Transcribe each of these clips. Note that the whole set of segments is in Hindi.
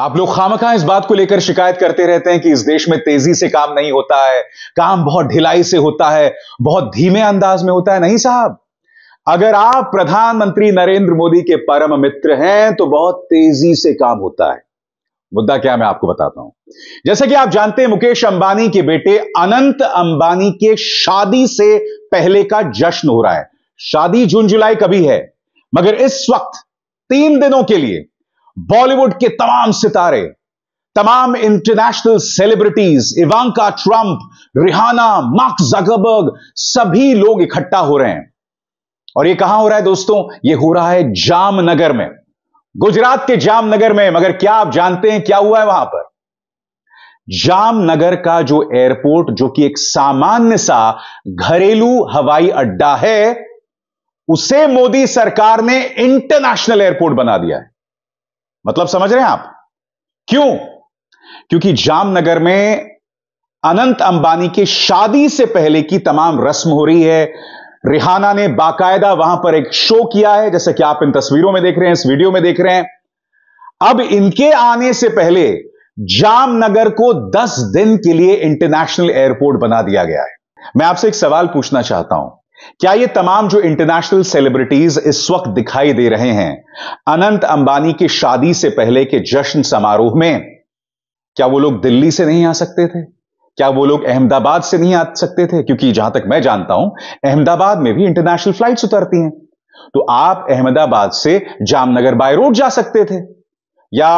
आप लोग खामखा इस बात को लेकर शिकायत करते रहते हैं कि इस देश में तेजी से काम नहीं होता है काम बहुत ढिलाई से होता है बहुत धीमे अंदाज में होता है नहीं साहब अगर आप प्रधानमंत्री नरेंद्र मोदी के परम मित्र हैं तो बहुत तेजी से काम होता है मुद्दा क्या मैं आपको बताता हूं जैसे कि आप जानते हैं मुकेश अंबानी के बेटे अनंत अंबानी के शादी से पहले का जश्न हो रहा है शादी जून जुलाई कभी है मगर इस वक्त तीन दिनों के लिए बॉलीवुड के तमाम सितारे तमाम international celebrities Ivanka Trump Rihanna Mark Zuckerberg सभी लोग इकट्ठा हो रहे हैं और ये कहां हो रहा है दोस्तों ये हो रहा है जामनगर में गुजरात के जामनगर में मगर क्या आप जानते हैं क्या हुआ है वहां पर जामनगर का जो एयरपोर्ट जो कि एक सामान्य सा घरेलू हवाई अड्डा है उसे मोदी सरकार ने इंटरनेशनल एयरपोर्ट बना दिया है मतलब समझ रहे हैं आप क्यों क्योंकि जामनगर में अनंत अंबानी की शादी से पहले की तमाम रस्म हो रही है रिहाना ने बाकायदा वहां पर एक शो किया है जैसे कि आप इन तस्वीरों में देख रहे हैं इस वीडियो में देख रहे हैं अब इनके आने से पहले जामनगर को 10 दिन के लिए इंटरनेशनल एयरपोर्ट बना दिया गया है मैं आपसे एक सवाल पूछना चाहता हूं क्या ये तमाम जो इंटरनेशनल सेलिब्रिटीज इस वक्त दिखाई दे रहे हैं अनंत अंबानी की शादी से पहले के जश्न समारोह में क्या वो लोग दिल्ली से नहीं आ सकते थे क्या वो लोग अहमदाबाद से नहीं आ सकते थे क्योंकि जहां तक मैं जानता हूं अहमदाबाद में भी इंटरनेशनल फ्लाइट्स उतरती हैं तो आप अहमदाबाद से जामनगर बाय रोड जा सकते थे या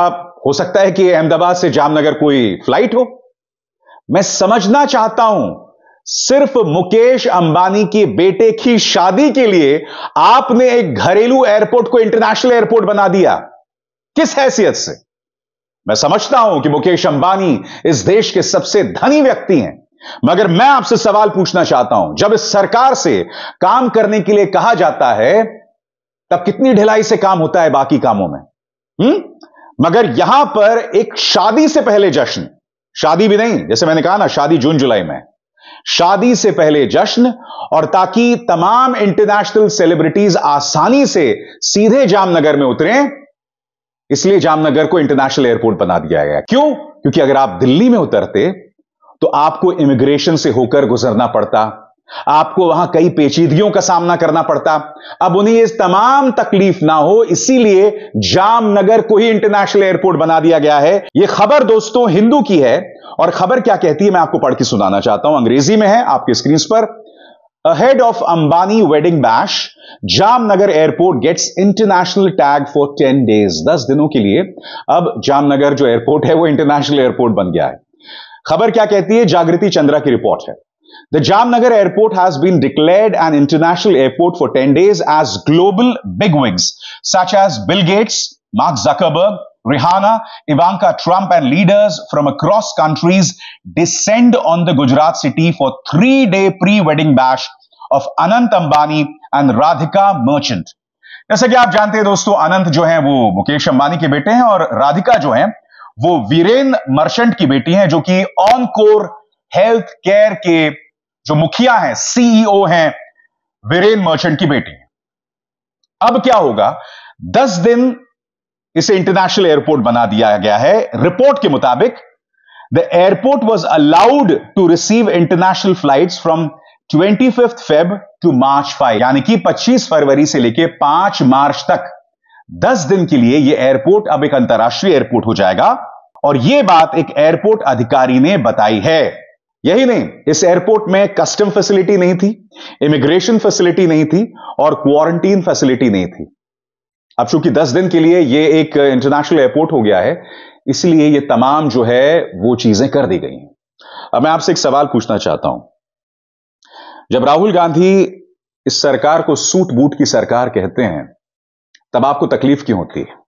हो सकता है कि अहमदाबाद से जामनगर कोई फ्लाइट हो मैं समझना चाहता हूं सिर्फ मुकेश अंबानी के बेटे की शादी के लिए आपने एक घरेलू एयरपोर्ट को इंटरनेशनल एयरपोर्ट बना दिया किस हैसियत से मैं समझता हूं कि मुकेश अंबानी इस देश के सबसे धनी व्यक्ति हैं मगर मैं आपसे सवाल पूछना चाहता हूं जब इस सरकार से काम करने के लिए कहा जाता है तब कितनी ढिलाई से काम होता है बाकी कामों में हुँ? हम्म? मगर यहां पर एक शादी से पहले जश्न शादी भी नहीं जैसे मैंने कहा ना शादी जून जुलाई में शादी से पहले जश्न और ताकि तमाम इंटरनेशनल सेलिब्रिटीज आसानी से सीधे जामनगर में उतरे इसलिए जामनगर को इंटरनेशनल एयरपोर्ट बना दिया गया क्यों क्योंकि अगर आप दिल्ली में उतरते तो आपको इमिग्रेशन से होकर गुजरना पड़ता आपको वहां कई पेचीदगियों का सामना करना पड़ता अब उन्हें इस तमाम तकलीफ ना हो इसीलिए जामनगर को ही इंटरनेशनल एयरपोर्ट बना दिया गया है यह खबर दोस्तों हिंदू की है और खबर क्या कहती है मैं आपको पढ़ के सुनाना चाहता हूं अंग्रेजी में है आपके स्क्रीन पर ahead of Ambani wedding bash Jamnagar airport gets international tag for ten days दस दिनों के लिए अब जामनगर जो एयरपोर्ट है वो इंटरनेशनल एयरपोर्ट बन गया है खबर क्या कहती है जागृति चंद्रा की रिपोर्ट है The Jamnagar airport has been declared an international airport for 10 days as global bigwigs such as Bill Gates, Mark Zuckerberg, Rihanna, Ivanka Trump and leaders from across countries descend on the Gujarat city for three-day pre-wedding bash of Anant Ambani and Radhika Merchant. जैसा कि आप जानते हैं दोस्तों अनंत जो हैं वो मुकेश अंबानी के बेटे हैं और राधिका जो हैं वो वीरेन मर्चेंट की बेटी हैं जो कि ऑन कोर हेल्थ केयर के जो मुखिया है सीईओ e है वीरेन मर्चेंट की बेटी अब क्या होगा दस दिन इसे इंटरनेशनल एयरपोर्ट बना दिया गया है रिपोर्ट के मुताबिक the airport was allowed to receive international flight from twenty fifth Feb to March five यानी कि 25 फरवरी से लेकर 5 मार्च तक 10 दिन के लिए यह एयरपोर्ट अब एक अंतर्राष्ट्रीय एयरपोर्ट हो जाएगा और यह बात एक एयरपोर्ट अधिकारी ने बताई है यही नहीं इस एयरपोर्ट में कस्टम फैसिलिटी नहीं थी इमिग्रेशन फैसिलिटी नहीं थी और क्वारंटीन फैसिलिटी नहीं थी अब चूंकि दस दिन के लिए यह एक इंटरनेशनल एयरपोर्ट हो गया है इसलिए यह तमाम जो है वो चीजें कर दी गई हैं अब मैं आपसे एक सवाल पूछना चाहता हूं जब राहुल गांधी इस सरकार को सूट बूट की सरकार कहते हैं तब आपको तकलीफ क्यों होती है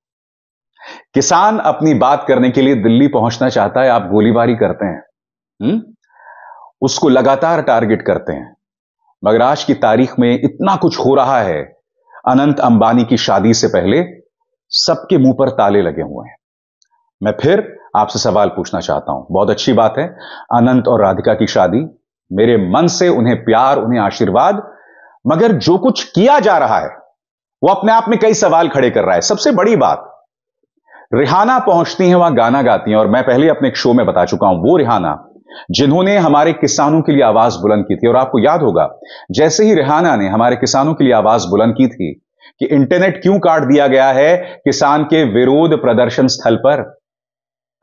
किसान अपनी बात करने के लिए दिल्ली पहुंचना चाहता है आप गोलीबारी करते हैं हुँ? हम्म? उसको लगातार टारगेट करते हैं मगर आज की तारीख में इतना कुछ हो रहा है अनंत अंबानी की शादी से पहले सबके मुंह पर ताले लगे हुए हैं मैं फिर आपसे सवाल पूछना चाहता हूं बहुत अच्छी बात है अनंत और राधिका की शादी मेरे मन से उन्हें प्यार उन्हें आशीर्वाद मगर जो कुछ किया जा रहा है वो अपने आप में कई सवाल खड़े कर रहा है सबसे बड़ी बात रिहाना पहुंचती है वहां गाना गाती हैं और मैं पहले अपने एक शो में बता चुका हूं वो रिहाना जिन्होंने हमारे किसानों के लिए आवाज बुलंद की थी और आपको याद होगा जैसे ही रिहाना ने हमारे किसानों के लिए आवाज बुलंद की थी कि इंटरनेट क्यों काट दिया गया है किसान के विरोध प्रदर्शन स्थल पर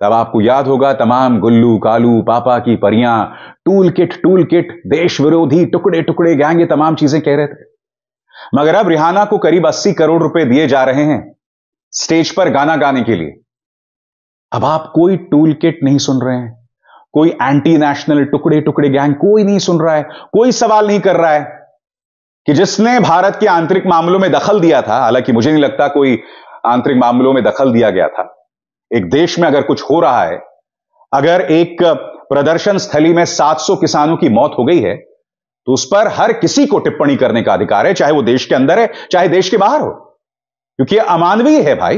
तब आपको याद होगा तमाम गुल्लू कालू पापा की परियां टूल किट टूल किट देश विरोधी टुकड़े टुकड़े गैंग ये तमाम चीजें कह रहे थे मगर अब रिहाना को करीब 80 करोड़ रुपए दिए जा रहे हैं स्टेज पर गाना गाने के लिए अब आप कोई टूल किट नहीं सुन रहे हैं कोई एंटी नेशनल टुकड़े टुकड़े गैंग कोई नहीं सुन रहा है कोई सवाल नहीं कर रहा है कि जिसने भारत के आंतरिक मामलों में दखल दिया था हालांकि मुझे नहीं लगता कोई आंतरिक मामलों में दखल दिया गया था एक देश में अगर कुछ हो रहा है अगर एक प्रदर्शन स्थली में 700 किसानों की मौत हो गई है तो उस पर हर किसी को टिप्पणी करने का अधिकार है चाहे वो देश के अंदर है चाहे देश के बाहर हो क्योंकि अमानवीय है भाई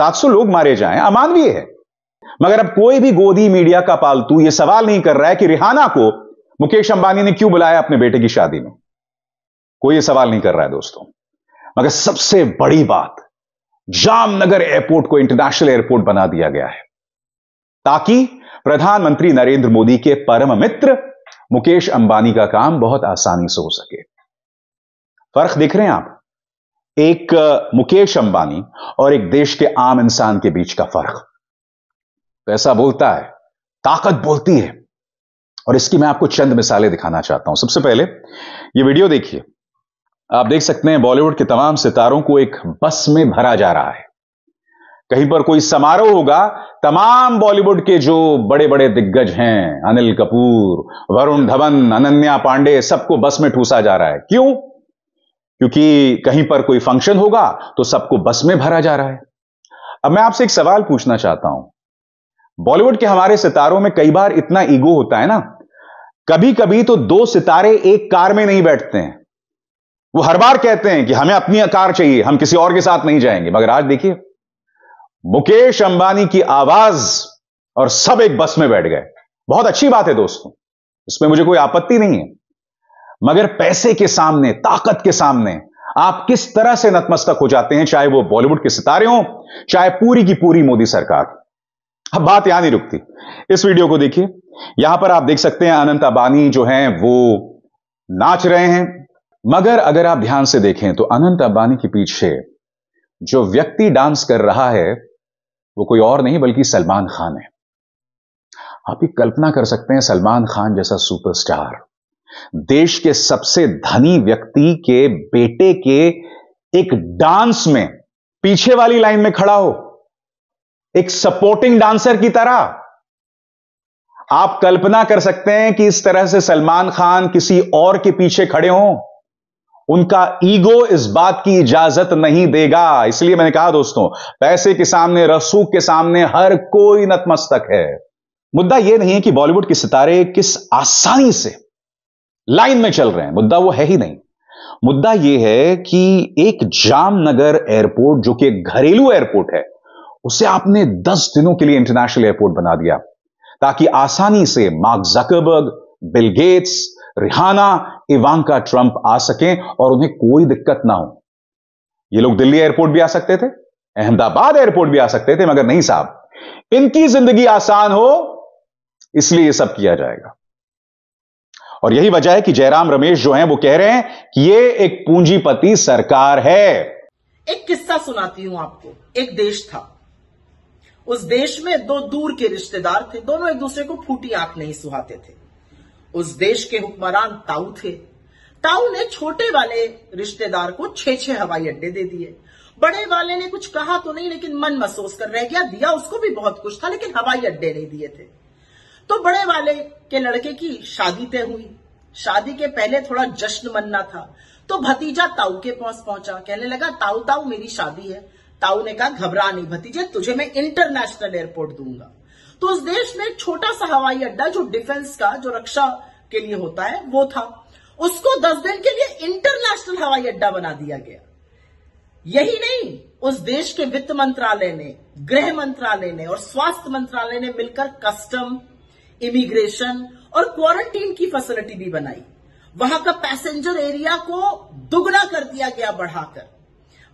700 लोग मारे जाएं अमानवीय है मगर अब कोई भी गोदी मीडिया का पालतू यह सवाल नहीं कर रहा है कि रिहाना को मुकेश अंबानी ने क्यों बुलाया अपने बेटे की शादी में कोई यह सवाल नहीं कर रहा है दोस्तों मगर सबसे बड़ी बात जामनगर एयरपोर्ट को इंटरनेशनल एयरपोर्ट बना दिया गया है ताकि प्रधानमंत्री नरेंद्र मोदी के परम मित्र मुकेश अंबानी का काम बहुत आसानी से हो सके फर्क दिख रहे हैं आप एक मुकेश अंबानी और एक देश के आम इंसान के बीच का फर्क पैसा बोलता है ताकत बोलती है और इसकी मैं आपको चंद मिसालें दिखाना चाहता हूं सबसे पहले ये वीडियो देखिए आप देख सकते हैं बॉलीवुड के तमाम सितारों को एक बस में भरा जा रहा है कहीं पर कोई समारोह होगा तमाम बॉलीवुड के जो बड़े बड़े दिग्गज हैं अनिल कपूर वरुण धवन अनन्या पांडे सबको बस में ठूसा जा रहा है क्यों क्योंकि कहीं पर कोई फंक्शन होगा तो सबको बस में भरा जा रहा है अब मैं आपसे एक सवाल पूछना चाहता हूं बॉलीवुड के हमारे सितारों में कई बार इतना ईगो होता है ना कभी कभी तो दो सितारे एक कार में नहीं बैठते हैं वो हर बार कहते हैं कि हमें अपनी कार चाहिए हम किसी और के साथ नहीं जाएंगे मगर आज देखिए मुकेश अंबानी की आवाज और सब एक बस में बैठ गए बहुत अच्छी बात है दोस्तों इसमें मुझे कोई आपत्ति नहीं है मगर पैसे के सामने ताकत के सामने आप किस तरह से नतमस्तक हो जाते हैं चाहे वो बॉलीवुड के सितारे हों चाहे पूरी की पूरी मोदी सरकार अब बात यहां नहीं रुकती इस वीडियो को देखिए यहां पर आप देख सकते हैं अनंत अबानी जो हैं वो नाच रहे हैं मगर अगर आप ध्यान से देखें तो अनंत अबानी के पीछे जो व्यक्ति डांस कर रहा है वो कोई और नहीं बल्कि सलमान खान है आप ये कल्पना कर सकते हैं सलमान खान जैसा सुपरस्टार देश के सबसे धनी व्यक्ति के बेटे के एक डांस में पीछे वाली लाइन में खड़ा हो एक सपोर्टिंग डांसर की तरह आप कल्पना कर सकते हैं कि इस तरह से सलमान खान किसी और के पीछे खड़े हों उनका ईगो इस बात की इजाजत नहीं देगा इसलिए मैंने कहा दोस्तों पैसे के सामने रसूख के सामने हर कोई नतमस्तक है मुद्दा यह नहीं है कि बॉलीवुड के सितारे किस आसानी से लाइन में चल रहे हैं मुद्दा वो है ही नहीं मुद्दा यह है कि एक जामनगर एयरपोर्ट जो कि घरेलू एयरपोर्ट है उसे आपने दस दिनों के लिए इंटरनेशनल एयरपोर्ट बना दिया ताकि आसानी से Mark Zuckerberg Bill Gates Rihanna Ivanka Trump आ सकें और उन्हें कोई दिक्कत ना हो ये लोग दिल्ली एयरपोर्ट भी आ सकते थे अहमदाबाद एयरपोर्ट भी आ सकते थे मगर नहीं साहब इनकी जिंदगी आसान हो इसलिए ये सब किया जाएगा और यही वजह है कि जयराम रमेश जो हैं वो कह रहे हैं कि ये एक पूंजीपति सरकार है एक किस्सा सुनाती हूं आपको एक देश था उस देश में दो दूर के रिश्तेदार थे दोनों एक दूसरे को फूटी आंख नहीं सुहाते थे उस देश के हुक्मरान ताऊ थे ताऊ ने छोटे वाले रिश्तेदार को छे छे हवाई अड्डे दे दिए बड़े वाले ने कुछ कहा तो नहीं लेकिन मन महसूस कर रह गया दिया उसको भी बहुत कुछ था लेकिन हवाई अड्डे नहीं दिए थे तो बड़े वाले के लड़के की शादी तय हुई शादी के पहले थोड़ा जश्न मनना था तो भतीजा ताऊ के पास पहुंचा कहने लगा ताऊ ताऊ मेरी शादी है ताऊ ने कहा घबरा नहीं भतीजे तुझे मैं इंटरनेशनल एयरपोर्ट दूंगा तो उस देश में एक छोटा सा हवाई अड्डा जो डिफेंस का जो रक्षा के लिए होता है वो था उसको दस दिन के लिए इंटरनेशनल हवाई अड्डा बना दिया गया यही नहीं उस देश के वित्त मंत्रालय ने गृह मंत्रालय ने और स्वास्थ्य मंत्रालय ने मिलकर कस्टम इमिग्रेशन और क्वारंटीन की फैसिलिटी भी बनाई वहां का पैसेंजर एरिया को दुगना कर दिया गया बढ़ाकर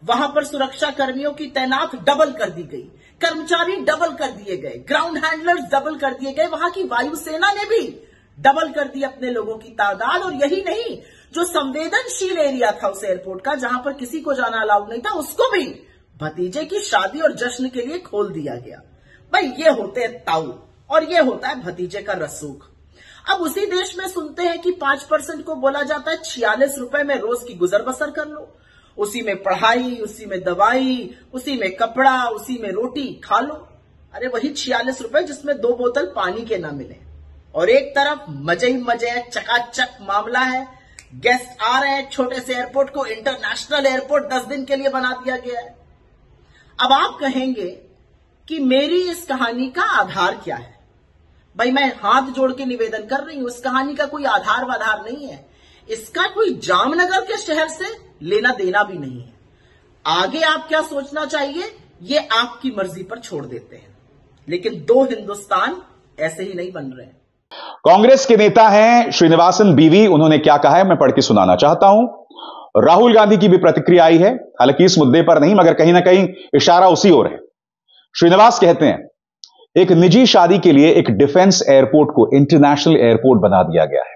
वहां पर सुरक्षा कर्मियों की तैनात डबल कर दी गई कर्मचारी डबल कर दिए गए ग्राउंड हैंडलर्स डबल कर दिए गए वहां की वायुसेना ने भी डबल कर दी अपने लोगों की तादाद और यही नहीं जो संवेदनशील एरिया था उस एयरपोर्ट का जहां पर किसी को जाना अलाउड नहीं था उसको भी भतीजे की शादी और जश्न के लिए खोल दिया गया भाई ये होते हैं ताऊ और ये होता है भतीजे का रसूख अब उसी देश में सुनते हैं कि पांच परसेंट को बोला जाता है छियालीस रुपए में रोज की गुजर बसर कर लो उसी में पढ़ाई उसी में दवाई उसी में कपड़ा उसी में रोटी खा लो अरे वही छियालीस रुपए जिसमें दो बोतल पानी के ना मिले और एक तरफ मजे ही मजे है चकाचक मामला है गेस्ट आ रहे हैं छोटे से एयरपोर्ट को इंटरनेशनल एयरपोर्ट दस दिन के लिए बना दिया गया है अब आप कहेंगे कि मेरी इस कहानी का आधार क्या है भाई मैं हाथ जोड़ के निवेदन कर रही हूं इस कहानी का कोई आधार वाधार नहीं है इसका कोई जामनगर के शहर से लेना देना भी नहीं है आगे आप क्या सोचना चाहिए ये आपकी मर्जी पर छोड़ देते हैं लेकिन दो हिंदुस्तान ऐसे ही नहीं बन रहे हैं कांग्रेस के नेता हैं श्रीनिवासन बीवी उन्होंने क्या कहा है मैं पढ़ के सुनाना चाहता हूं राहुल गांधी की भी प्रतिक्रिया आई है हालांकि इस मुद्दे पर नहीं मगर कहीं ना कहीं इशारा उसी ओर है श्रीनिवास कहते हैं एक निजी शादी के लिए एक डिफेंस एयरपोर्ट को इंटरनेशनल एयरपोर्ट बना दिया गया है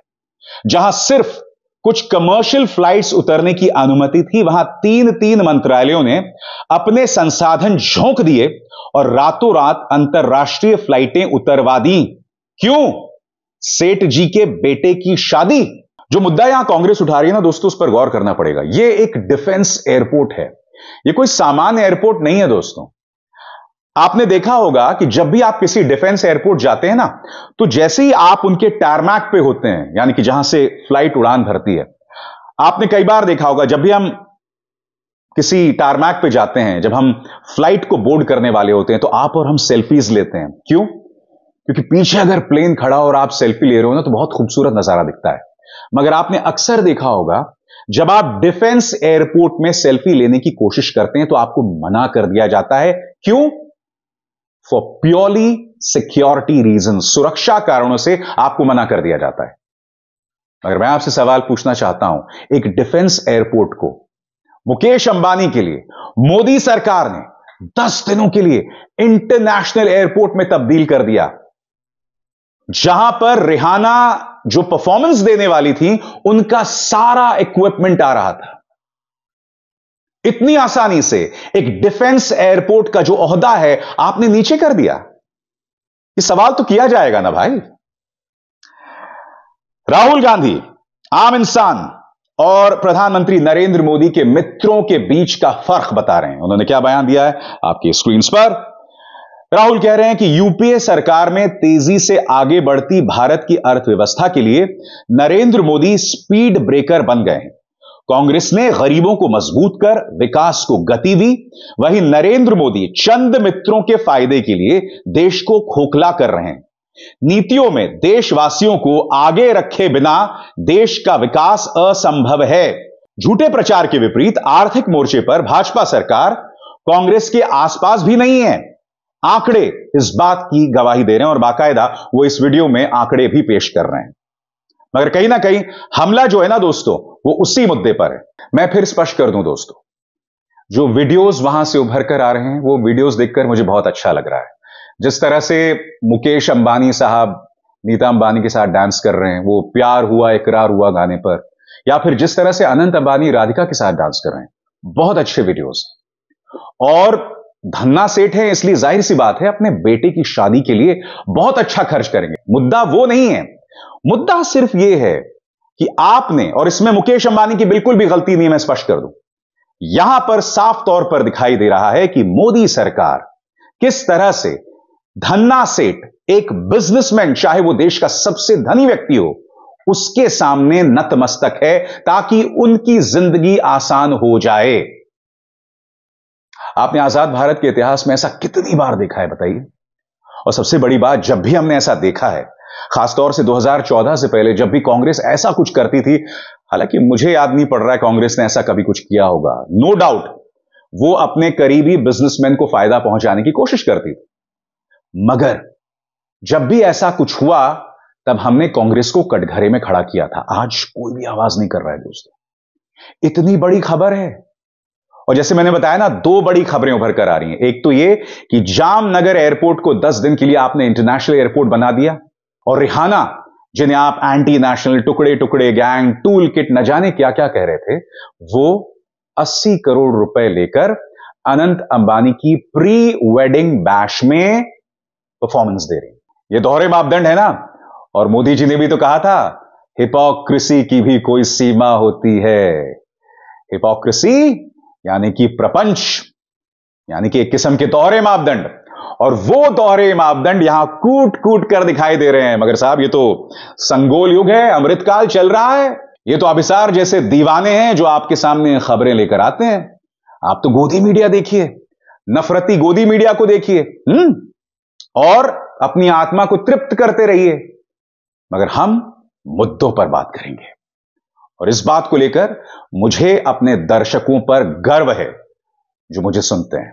जहां सिर्फ कुछ कमर्शियल फ्लाइट्स उतरने की अनुमति थी वहां तीन तीन मंत्रालयों ने अपने संसाधन झोंक दिए और रातों रात अंतरराष्ट्रीय फ्लाइटें उतरवा दी क्यों सेठ जी के बेटे की शादी जो मुद्दा यहां कांग्रेस उठा रही है ना दोस्तों उस पर गौर करना पड़ेगा यह एक डिफेंस एयरपोर्ट है यह कोई सामान्य एयरपोर्ट नहीं है दोस्तों आपने देखा होगा कि जब भी आप किसी डिफेंस एयरपोर्ट जाते हैं ना तो जैसे ही आप उनके टारमैक पे होते हैं यानी कि जहां से फ्लाइट उड़ान भरती है आपने कई बार देखा होगा जब भी हम किसी टारमैक पे जाते हैं जब हम फ्लाइट को बोर्ड करने वाले होते हैं तो आप और हम सेल्फीज लेते हैं क्यों क्योंकि पीछे अगर प्लेन खड़ा हो और आप सेल्फी ले रहे हो ना तो बहुत खूबसूरत नजारा दिखता है मगर आपने अक्सर देखा होगा जब आप डिफेंस एयरपोर्ट में सेल्फी लेने की कोशिश करते हैं तो आपको मना कर दिया जाता है क्यों फॉर प्योरली सिक्योरिटी रीजन सुरक्षा कारणों से आपको मना कर दिया जाता है अगर मैं आपसे सवाल पूछना चाहता हूं एक डिफेंस एयरपोर्ट को मुकेश अंबानी के लिए मोदी सरकार ने 10 दिनों के लिए इंटरनेशनल एयरपोर्ट में तब्दील कर दिया जहां पर रिहाना जो परफॉर्मेंस देने वाली थी उनका सारा इक्विपमेंट आ रहा था इतनी आसानी से एक डिफेंस एयरपोर्ट का जो ओहदा है आपने नीचे कर दिया ये सवाल तो किया जाएगा ना भाई राहुल गांधी आम इंसान और प्रधानमंत्री नरेंद्र मोदी के मित्रों के बीच का फर्क बता रहे हैं उन्होंने क्या बयान दिया है आपकी स्क्रीन पर राहुल कह रहे हैं कि यूपीए सरकार में तेजी से आगे बढ़ती भारत की अर्थव्यवस्था के लिए नरेंद्र मोदी स्पीड ब्रेकर बन गए हैं कांग्रेस ने गरीबों को मजबूत कर विकास को गति दी वहीं नरेंद्र मोदी चंद मित्रों के फायदे के लिए देश को खोखला कर रहे हैं नीतियों में देशवासियों को आगे रखे बिना देश का विकास असंभव है झूठे प्रचार के विपरीत आर्थिक मोर्चे पर भाजपा सरकार कांग्रेस के आसपास भी नहीं है आंकड़े इस बात की गवाही दे रहे हैं और बाकायदा वो इस वीडियो में आंकड़े भी पेश कर रहे हैं मगर कहीं ना कहीं हमला जो है ना दोस्तों वो उसी मुद्दे पर है मैं फिर स्पष्ट कर दूं दोस्तों जो वीडियोस वहां से उभर कर आ रहे हैं वो वीडियोस देखकर मुझे बहुत अच्छा लग रहा है जिस तरह से मुकेश अंबानी साहब नीता अंबानी के साथ डांस कर रहे हैं वो प्यार हुआ इकरार हुआ गाने पर या फिर जिस तरह से अनंत अंबानी राधिका के साथ डांस कर रहे हैं बहुत अच्छे वीडियोज हैं और धन्ना सेठ है इसलिए जाहिर सी बात है अपने बेटे की शादी के लिए बहुत अच्छा खर्च करेंगे मुद्दा वो नहीं है मुद्दा सिर्फ यह है कि आपने और इसमें मुकेश अंबानी की बिल्कुल भी गलती नहीं है मैं स्पष्ट कर दूं यहां पर साफ तौर पर दिखाई दे रहा है कि मोदी सरकार किस तरह से धन्ना सेठ एक बिजनेसमैन चाहे वो देश का सबसे धनी व्यक्ति हो उसके सामने नतमस्तक है ताकि उनकी जिंदगी आसान हो जाए आपने आजाद भारत के इतिहास में ऐसा कितनी बार देखा है बताइए और सबसे बड़ी बात जब भी हमने ऐसा देखा है खासतौर से 2014 से पहले जब भी कांग्रेस ऐसा कुछ करती थी हालांकि मुझे याद नहीं पड़ रहा है कांग्रेस ने ऐसा कभी कुछ किया होगा नो no डाउट वो अपने करीबी बिजनेसमैन को फायदा पहुंचाने की कोशिश करती थी मगर जब भी ऐसा कुछ हुआ तब हमने कांग्रेस को कटघरे में खड़ा किया था आज कोई भी आवाज नहीं कर रहा है दोस्तों इतनी बड़ी खबर है और जैसे मैंने बताया ना दो बड़ी खबरें उभर कर आ रही हैं एक तो ये कि जामनगर एयरपोर्ट को 10 दिन के लिए आपने इंटरनेशनल एयरपोर्ट बना दिया और रिहाना जिन्हें आप एंटी नेशनल टुकड़े टुकड़े गैंग टूल किट न जाने क्या क्या कह रहे थे वो 80 करोड़ रुपए लेकर अनंत अंबानी की प्री वेडिंग बैश में परफॉर्मेंस दे रही ये दोहरे मापदंड है ना और मोदी जी ने भी तो कहा था हिपोक्रेसी की भी कोई सीमा होती है हिपोक्रेसी यानी कि प्रपंच यानी कि एक किस्म के दोहरे मापदंड और वो दोहरे मापदंड यहां कूट कूट कर दिखाई दे रहे हैं मगर साहब ये तो संगोल युग है अमृतकाल चल रहा है ये तो अभिसार जैसे दीवाने हैं जो आपके सामने खबरें लेकर आते हैं आप तो गोदी मीडिया देखिए नफरती गोदी मीडिया को देखिए हम्म, और अपनी आत्मा को तृप्त करते रहिए मगर हम मुद्दों पर बात करेंगे और इस बात को लेकर मुझे अपने दर्शकों पर गर्व है जो मुझे सुनते हैं